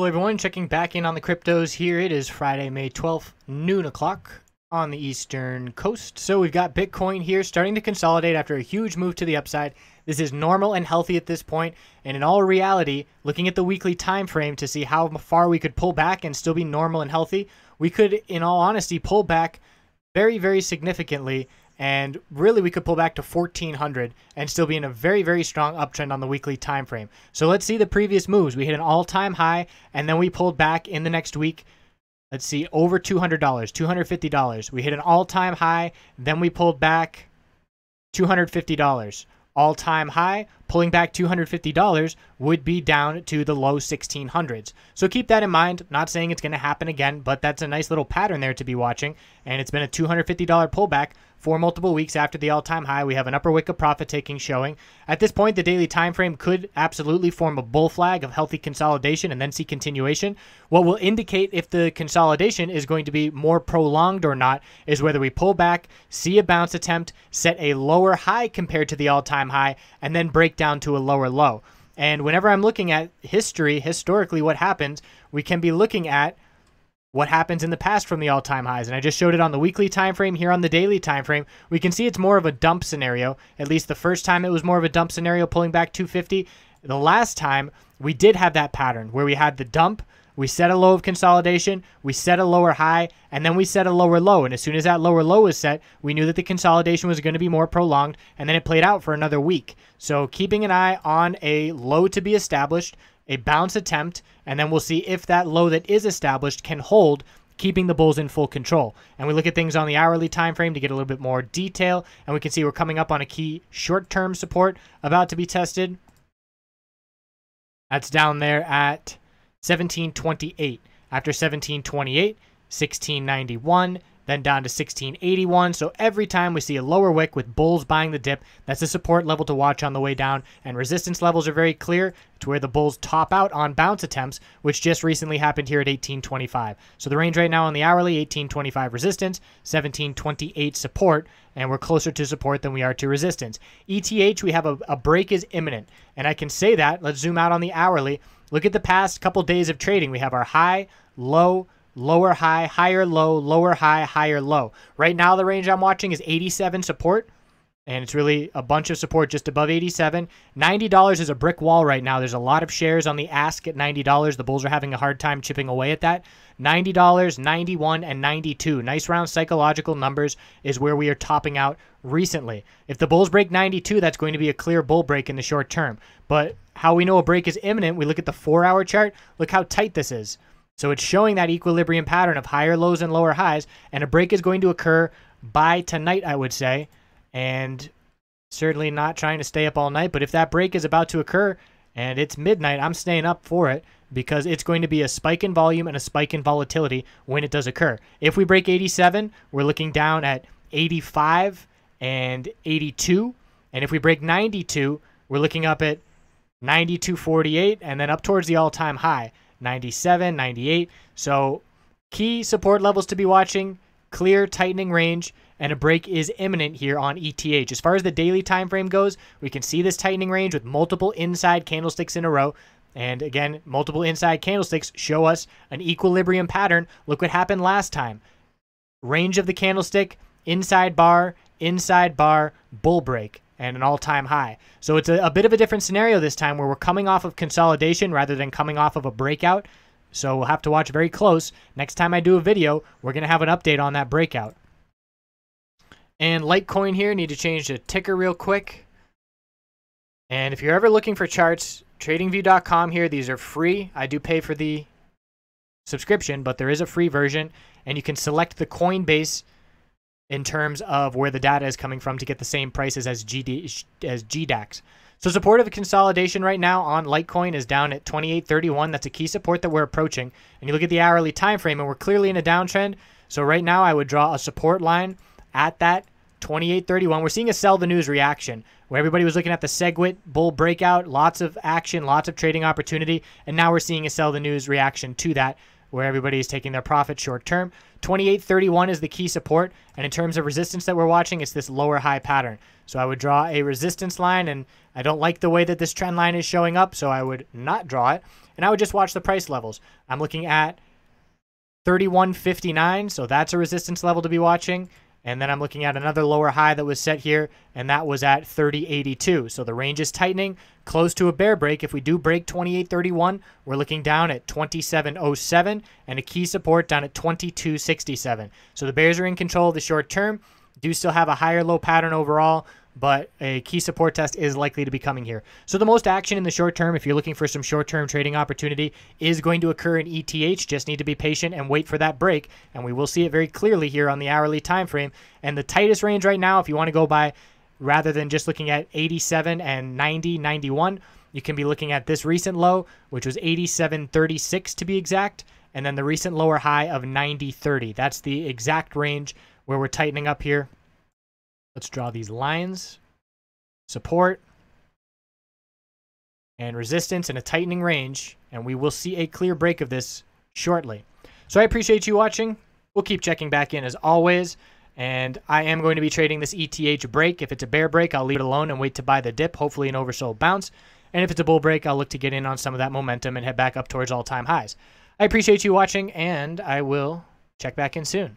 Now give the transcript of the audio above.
Hello everyone, checking back in on the cryptos here. It is Friday, May 12th, noon o'clock on the eastern coast. So we've got Bitcoin here starting to consolidate after a huge move to the upside. This is normal and healthy at this point, and in all reality, looking at the weekly time frame to see how far we could pull back and still be normal and healthy, we could in all honesty pull back very very significantly and really we could pull back to 1400 and still be in a very very strong uptrend on the weekly time frame so let's see the previous moves we hit an all-time high and then we pulled back in the next week let's see over $200 $250 we hit an all-time high then we pulled back $250 all-time high pulling back $250 would be down to the low 1600s. So keep that in mind. Not saying it's going to happen again, but that's a nice little pattern there to be watching. And it's been a $250 pullback for multiple weeks after the all-time high. We have an upper wick of profit-taking showing. At this point, the daily time frame could absolutely form a bull flag of healthy consolidation and then see continuation. What will indicate if the consolidation is going to be more prolonged or not is whether we pull back, see a bounce attempt, set a lower high compared to the all-time high, and then break down to a lower low. And whenever I'm looking at history, historically, what happens, we can be looking at what happens in the past from the all-time highs and i just showed it on the weekly time frame here on the daily time frame we can see it's more of a dump scenario at least the first time it was more of a dump scenario pulling back 250 the last time we did have that pattern where we had the dump we set a low of consolidation, we set a lower high, and then we set a lower low. And as soon as that lower low was set, we knew that the consolidation was going to be more prolonged, and then it played out for another week. So keeping an eye on a low to be established, a bounce attempt, and then we'll see if that low that is established can hold keeping the bulls in full control. And we look at things on the hourly time frame to get a little bit more detail, and we can see we're coming up on a key short-term support about to be tested. That's down there at 1728. After 1728, 1691, then down to 1681. So every time we see a lower wick with bulls buying the dip, that's a support level to watch on the way down. And resistance levels are very clear to where the bulls top out on bounce attempts, which just recently happened here at 1825. So the range right now on the hourly 1825 resistance, 1728 support, and we're closer to support than we are to resistance. ETH, we have a, a break is imminent. And I can say that. Let's zoom out on the hourly. Look at the past couple days of trading. We have our high, low, lower high, higher low, lower high, higher low. Right now, the range I'm watching is 87 support, and it's really a bunch of support just above 87. $90 is a brick wall right now. There's a lot of shares on the ask at $90. The bulls are having a hard time chipping away at that. $90, 91, and 92. Nice round psychological numbers is where we are topping out recently. If the bulls break 92, that's going to be a clear bull break in the short term. But how we know a break is imminent, we look at the four hour chart. Look how tight this is. So it's showing that equilibrium pattern of higher lows and lower highs, and a break is going to occur by tonight, I would say. And certainly not trying to stay up all night, but if that break is about to occur and it's midnight, I'm staying up for it because it's going to be a spike in volume and a spike in volatility when it does occur. If we break 87, we're looking down at 85 and 82. And if we break 92, we're looking up at 92.48 and then up towards the all-time high. 97, 98. So key support levels to be watching, clear tightening range, and a break is imminent here on ETH. As far as the daily time frame goes, we can see this tightening range with multiple inside candlesticks in a row. And again, multiple inside candlesticks show us an equilibrium pattern. Look what happened last time. Range of the candlestick, inside bar, inside bar, bull break and an all time high. So it's a, a, bit of a different scenario this time where we're coming off of consolidation rather than coming off of a breakout. So we'll have to watch very close. Next time I do a video, we're going to have an update on that breakout. And Litecoin here, need to change the ticker real quick. And if you're ever looking for charts, tradingview.com here, these are free. I do pay for the subscription, but there is a free version. And you can select the Coinbase in terms of where the data is coming from to get the same prices as GD as GDAX. So support of consolidation right now on Litecoin is down at 28.31. That's a key support that we're approaching. And you look at the hourly time frame, and we're clearly in a downtrend. So right now, I would draw a support line at that 28.31. We're seeing a sell the news reaction where everybody was looking at the Segwit bull breakout, lots of action, lots of trading opportunity, and now we're seeing a sell the news reaction to that where everybody's taking their profit short term. 28.31 is the key support. And in terms of resistance that we're watching, it's this lower high pattern. So I would draw a resistance line, and I don't like the way that this trend line is showing up, so I would not draw it. And I would just watch the price levels. I'm looking at 31.59, so that's a resistance level to be watching. And then I'm looking at another lower high that was set here, and that was at 30.82. So the range is tightening, close to a bear break. If we do break 28.31, we're looking down at 27.07 and a key support down at 22.67. So the bears are in control of the short term. Do still have a higher low pattern overall but a key support test is likely to be coming here. So the most action in the short term, if you're looking for some short-term trading opportunity, is going to occur in ETH. Just need to be patient and wait for that break, and we will see it very clearly here on the hourly time frame. And the tightest range right now, if you want to go by rather than just looking at 87 and 90, 91, you can be looking at this recent low, which was 87.36 to be exact, and then the recent lower high of 90.30. That's the exact range where we're tightening up here. Let's draw these lines. Support. And resistance and a tightening range. And we will see a clear break of this shortly. So I appreciate you watching. We'll keep checking back in as always. And I am going to be trading this ETH break. If it's a bear break, I'll leave it alone and wait to buy the dip, hopefully an oversold bounce. And if it's a bull break, I'll look to get in on some of that momentum and head back up towards all-time highs. I appreciate you watching, and I will check back in soon.